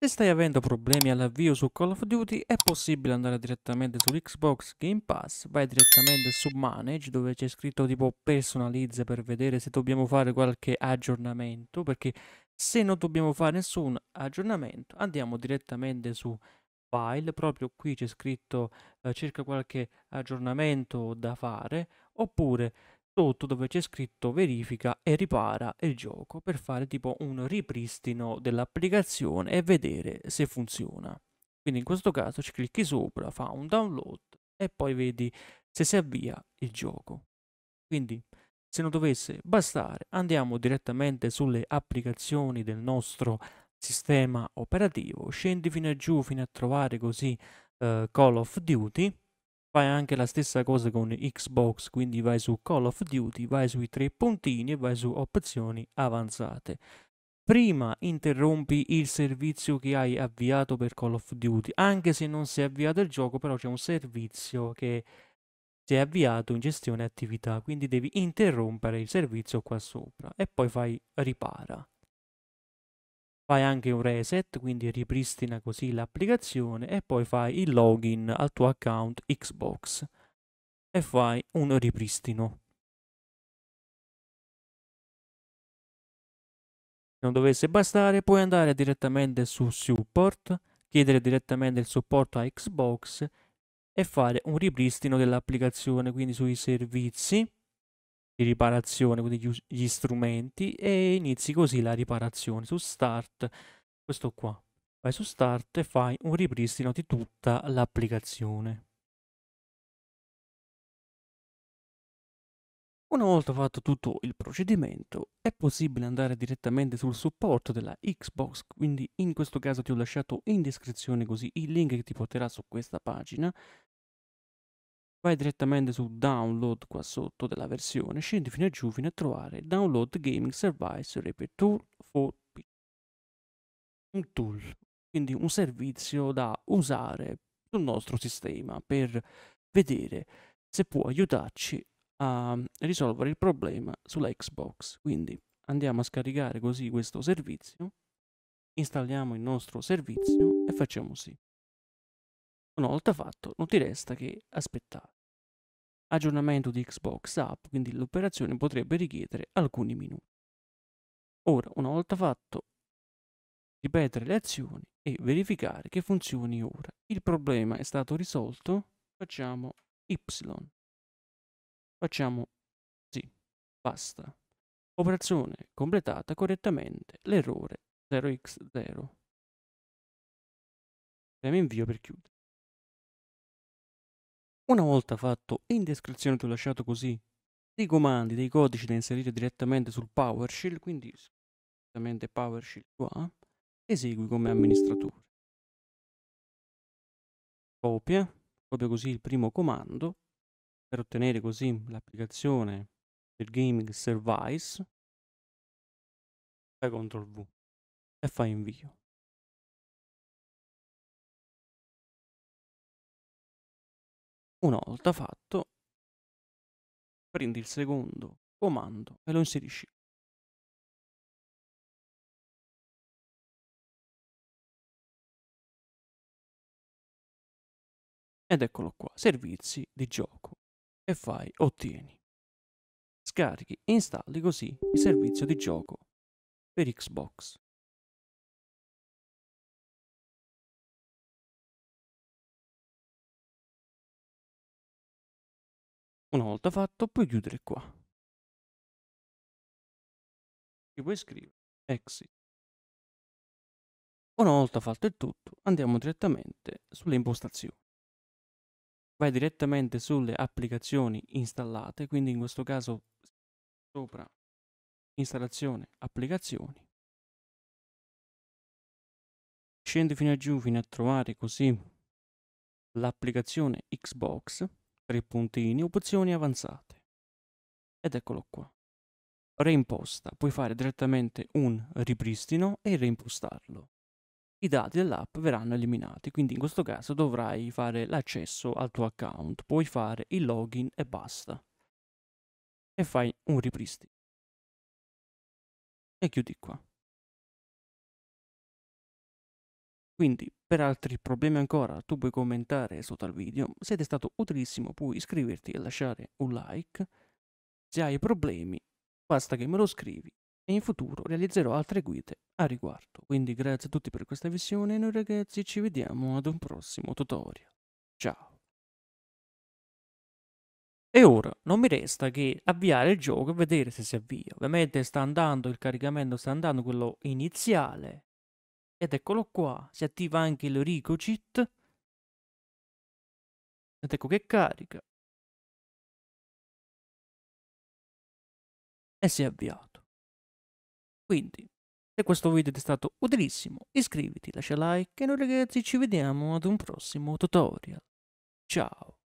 Se stai avendo problemi all'avvio su Call of Duty è possibile andare direttamente su Xbox Game Pass, vai direttamente su Manage dove c'è scritto tipo personalizza per vedere se dobbiamo fare qualche aggiornamento perché se non dobbiamo fare nessun aggiornamento andiamo direttamente su File, proprio qui c'è scritto eh, cerca qualche aggiornamento da fare oppure sotto dove c'è scritto verifica e ripara il gioco per fare tipo un ripristino dell'applicazione e vedere se funziona. Quindi in questo caso ci clicchi sopra, fa un download e poi vedi se si avvia il gioco. Quindi se non dovesse bastare andiamo direttamente sulle applicazioni del nostro sistema operativo, scendi fino a giù fino a trovare così uh, Call of Duty Fai anche la stessa cosa con Xbox, quindi vai su Call of Duty, vai sui tre puntini e vai su opzioni avanzate. Prima interrompi il servizio che hai avviato per Call of Duty, anche se non si è avviato il gioco, però c'è un servizio che si è avviato in gestione attività, quindi devi interrompere il servizio qua sopra e poi fai ripara fai anche un reset, quindi ripristina così l'applicazione e poi fai il login al tuo account Xbox e fai un ripristino. Se non dovesse bastare puoi andare direttamente su Support, chiedere direttamente il supporto a Xbox e fare un ripristino dell'applicazione, quindi sui servizi di riparazione, quindi gli, strumenti e inizi così la riparazione su start, questo qua, vai su start e fai un ripristino di tutta l'applicazione. Una volta fatto tutto il procedimento, è possibile andare direttamente sul supporto della Xbox, quindi in questo caso ti ho lasciato in descrizione così il link che ti porterà su questa pagina vai direttamente su download qua sotto della versione, scendi fino a giù fino a trovare download gaming service repair tool for PC. Un tool, quindi un servizio da usare sul nostro sistema per vedere se può aiutarci a risolvere il problema sulla Xbox. Quindi andiamo a scaricare così questo servizio, installiamo il nostro servizio e facciamo sì. Una volta fatto non ti resta che aspettare aggiornamento di Xbox App, quindi l'operazione potrebbe richiedere alcuni minuti. Ora, una volta fatto, ripetere le azioni e verificare che funzioni ora. Il problema è stato risolto, facciamo Y. Facciamo sì, basta. Operazione completata correttamente, l'errore 0x0. Premo invio per chiudere. Una volta fatto in descrizione ti ho lasciato così dei comandi, dei codici da inserire direttamente sul PowerShell, quindi direttamente PowerShell qua, esegui come amministratore. Copia, copia così il primo comando per ottenere così l'applicazione del gaming service. Fai CTRL V e fai invio. Una volta fatto, prendi il secondo comando e lo inserisci. Ed eccolo qua, servizi di gioco e fai ottieni. Scarichi e installi così il servizio di gioco per Xbox. Una volta fatto puoi chiudere qua. E puoi scrivere exit. Una volta fatto il tutto andiamo direttamente sulle impostazioni. Vai direttamente sulle applicazioni installate, quindi in questo caso sopra installazione applicazioni. Scendi fino a giù fino a trovare così l'applicazione Xbox tre puntini, opzioni avanzate. Ed eccolo qua. Reimposta. Puoi fare direttamente un ripristino e reimpostarlo. I dati dell'app verranno eliminati, quindi in questo caso dovrai fare l'accesso al tuo account, puoi fare il login e basta. E fai un ripristino. E chiudi qua. Quindi per altri problemi ancora tu puoi commentare sotto al video, se ti è stato utilissimo puoi iscriverti e lasciare un like. Se hai problemi basta che me lo scrivi e in futuro realizzerò altre guide a riguardo. Quindi grazie a tutti per questa visione e noi ragazzi ci vediamo ad un prossimo tutorial. Ciao! E ora non mi resta che avviare il gioco e vedere se si avvia. Ovviamente sta andando, il caricamento sta andando, quello iniziale. Ed eccolo qua, si attiva anche il Ricocit. Ed ecco che carica. E si è avviato. Quindi, se questo video ti è stato utilissimo, iscriviti, lascia like e noi ragazzi ci vediamo ad un prossimo tutorial. Ciao!